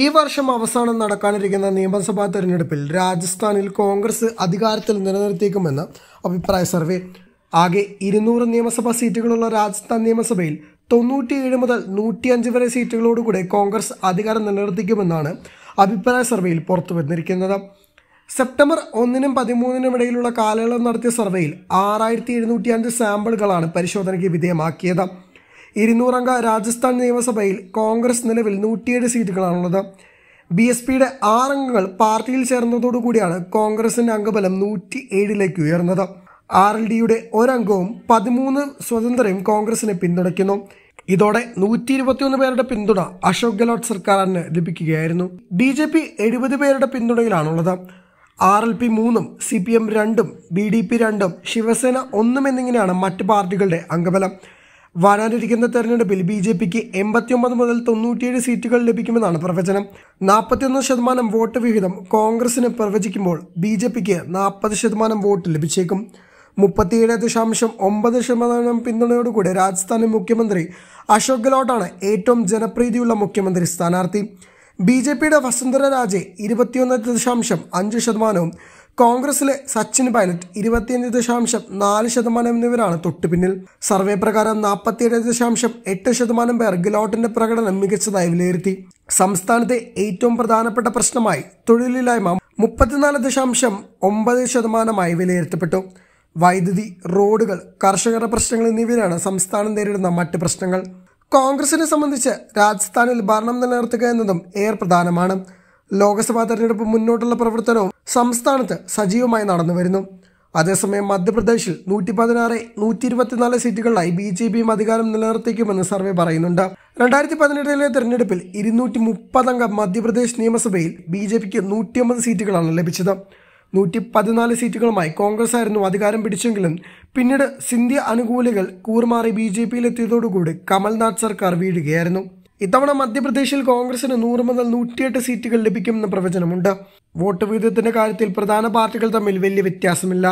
ഈ വർഷം അവസാനം നടക്കാനിരിക്കുന്ന നിയമസഭാ തെരഞ്ഞെടുപ്പിൽ രാജസ്ഥാനിൽ കോൺഗ്രസ് അധികാരത്തിൽ നിലനിർത്തിയേക്കുമെന്ന് അഭിപ്രായ സർവേ ആകെ ഇരുന്നൂറ് നിയമസഭാ സീറ്റുകളുള്ള രാജസ്ഥാൻ നിയമസഭയിൽ തൊണ്ണൂറ്റിയേഴ് മുതൽ നൂറ്റിയഞ്ച് വരെ സീറ്റുകളോടുകൂടി കോൺഗ്രസ് അധികാരം നിലനിർത്തിക്കുമെന്നാണ് അഭിപ്രായ സർവേയിൽ പുറത്തു വന്നിരിക്കുന്നത് സെപ്റ്റംബർ ഒന്നിനും പതിമൂന്നിനും ഇടയിലുള്ള കാലയളവ് നടത്തിയ സർവേയിൽ ആറായിരത്തി സാമ്പിളുകളാണ് പരിശോധനയ്ക്ക് വിധേയമാക്കിയത് ഇരുന്നൂറംഗ രാജസ്ഥാൻ നിയമസഭയിൽ കോൺഗ്രസ് നിലവിൽ നൂറ്റിയേഴ് സീറ്റുകളാണുള്ളത് ബി എസ് പിയുടെ ആറംഗങ്ങൾ പാർട്ടിയിൽ ചേർന്നതോടുകൂടിയാണ് കോൺഗ്രസിൻ്റെ അംഗബലം നൂറ്റി ഏഴിലേക്ക് ഉയർന്നത് ആർ എൽ ഡിയുടെ ഒരംഗവും പതിമൂന്ന് സ്വതന്ത്രയും കോൺഗ്രസിനെ പിന്തുണയ്ക്കുന്നു ഇതോടെ നൂറ്റി ഇരുപത്തിയൊന്ന് പേരുടെ പിന്തുണ അശോക് ഗെഹ്ലോട്ട് സർക്കാരിന് ലഭിക്കുകയായിരുന്നു ബി ജെ പി എഴുപത് പേരുടെ പിന്തുണയിലാണുള്ളത് ആർ എൽ പി മൂന്നും സി പി എം രണ്ടും ബി ഡി പി രണ്ടും ശിവസേന ഒന്നും എന്നിങ്ങനെയാണ് മറ്റ് പാർട്ടികളുടെ അംഗബലം വരാനിരിക്കുന്ന തെരഞ്ഞെടുപ്പിൽ ബി ജെ പിക്ക് എൺപത്തിയൊമ്പത് മുതൽ തൊണ്ണൂറ്റിയേഴ് സീറ്റുകൾ ലഭിക്കുമെന്നാണ് പ്രവചനം നാൽപ്പത്തിയൊന്ന് ശതമാനം വോട്ട് വിഹിതം കോൺഗ്രസിന് പ്രവചിക്കുമ്പോൾ ബി ജെ പിക്ക് നാൽപ്പത് ശതമാനം വോട്ട് ലഭിച്ചേക്കും മുപ്പത്തിയേഴ് ദശാംശം ഒമ്പത് ശതമാനം പിന്തുണയോടുകൂടി രാജസ്ഥാനിൽ മുഖ്യമന്ത്രി അശോക് ഗെഹ്ലോട്ടാണ് ഏറ്റവും ജനപ്രീതിയുള്ള മുഖ്യമന്ത്രി സ്ഥാനാർത്ഥി ബി ജെ പിയുടെ വസുന്ധര രാജെ ഇരുപത്തിയൊന്ന് ദശാംശം അഞ്ച് ശതമാനവും കോൺഗ്രസിലെ സച്ചിൻ പൈലറ്റ് ഇരുപത്തിയഞ്ച് ദശാംശം നാല് ശതമാനം എന്നിവരാണ് തൊട്ടുപിന്നിൽ സർവേ പ്രകാരം നാൽപ്പത്തിയേഴ് ദശാംശം എട്ട് ശതമാനം പേർ ഗിലോട്ടിന്റെ പ്രകടനം മികച്ചതായി വിലയിരുത്തി സംസ്ഥാനത്തെ ഏറ്റവും പ്രധാനപ്പെട്ട പ്രശ്നമായി തൊഴിലില്ലായ്മ മുപ്പത്തിനാല് ദശാംശം ഒമ്പത് ശതമാനമായി വിലയിരുത്തപ്പെട്ടു വൈദ്യുതി റോഡുകൾ കർഷകരുടെ പ്രശ്നങ്ങൾ എന്നിവയാണ് സംസ്ഥാനം നേരിടുന്ന മറ്റ് പ്രശ്നങ്ങൾ കോൺഗ്രസിനെ സംബന്ധിച്ച് രാജസ്ഥാനിൽ ഭരണം നിലനിർത്തുക എന്നതും ഏറെ പ്രധാനമാണ് ലോക്സഭാ തെരഞ്ഞെടുപ്പ് മുന്നോട്ടുള്ള പ്രവർത്തനവും സംസ്ഥാനത്ത് സജീവമായി നടന്നു വരുന്നു അതേസമയം മധ്യപ്രദേശിൽ നൂറ്റി പതിനാറ് നൂറ്റി ഇരുപത്തിനാല് സീറ്റുകളിലായി ബി ജെ പിയും അധികാരം നിലനിർത്തിക്കുമെന്ന് സർവേ പറയുന്നുണ്ട് രണ്ടായിരത്തി പതിനെട്ടിലെ തെരഞ്ഞെടുപ്പിൽ ഇരുന്നൂറ്റി മുപ്പതംഗ മധ്യപ്രദേശ് നിയമസഭയിൽ ബി ജെ പിക്ക് നൂറ്റിയൊമ്പത് സീറ്റുകളാണ് ലഭിച്ചത് നൂറ്റി പതിനാല് സീറ്റുകളുമായി കോൺഗ്രസ് ആയിരുന്നു അധികാരം പിടിച്ചെങ്കിലും പിന്നീട് സിന്ധ്യ അനുകൂലികൾ കൂറുമാറി ബി ജെ പിയിലെത്തിയതോടുകൂടി കമൽനാഥ് സർക്കാർ വീഴുകയായിരുന്നു ഇത്തവണ മധ്യപ്രദേശിൽ കോൺഗ്രസിന് നൂറ് മുതൽ നൂറ്റിയെട്ട് സീറ്റുകൾ ലഭിക്കുമെന്ന പ്രവചനമുണ്ട് വോട്ട് വിഹിതത്തിന്റെ കാര്യത്തിൽ പ്രധാന പാർട്ടികൾ തമ്മിൽ വലിയ വ്യത്യാസമില്ല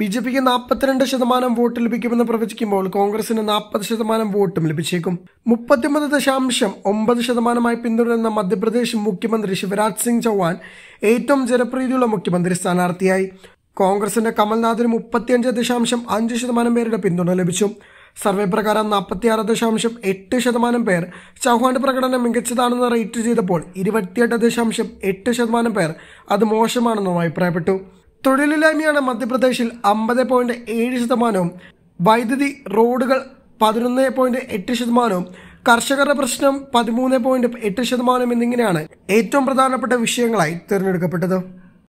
ബി ജെ പിക്ക് നാൽപ്പത്തിരണ്ട് ശതമാനം വോട്ട് ലഭിക്കുമെന്ന് പ്രവചിക്കുമ്പോൾ കോൺഗ്രസിന് നാൽപ്പത് ശതമാനം വോട്ടും ലഭിച്ചേക്കും മുപ്പത്തിമൂന്ന് ദശാംശം ഒമ്പത് ശതമാനമായി പിന്തുടരുന്ന മധ്യപ്രദേശ് മുഖ്യമന്ത്രി ശിവരാജ് സിംഗ് ചൗഹാൻ ഏറ്റവും ജനപ്രീതിയുള്ള മുഖ്യമന്ത്രി സ്ഥാനാർത്ഥിയായി കോൺഗ്രസിന്റെ കമൽനാഥിന് മുപ്പത്തിയഞ്ച് ദശാംശം അഞ്ച് ശതമാനം പേരുടെ പിന്തുണ ലഭിച്ചു സർവേ പ്രകാരം നാൽപ്പത്തിയാറ് ദശാംശം എട്ട് ശതമാനം പേർ ചൗഹാന്റെ പ്രകടനം മികച്ചതാണെന്ന് റേറ്റ് ചെയ്തപ്പോൾ ഇരുപത്തിയെട്ട് ദശാംശം എട്ട് ശതമാനം പേർ അത് മോശമാണെന്നും അഭിപ്രായപ്പെട്ടു തൊഴിലില്ലായ്മയാണ് മധ്യപ്രദേശിൽ അമ്പത് പോയിന്റ് ഏഴ് ശതമാനവും വൈദ്യുതി റോഡുകൾ പതിനൊന്ന് പോയിന്റ് എട്ട് ശതമാനവും കർഷകരുടെ പ്രശ്നം പതിമൂന്ന് പോയിന്റ് എട്ട് ശതമാനം എന്നിങ്ങനെയാണ് ഏറ്റവും പ്രധാനപ്പെട്ട വിഷയങ്ങളായി തിരഞ്ഞെടുക്കപ്പെട്ടത്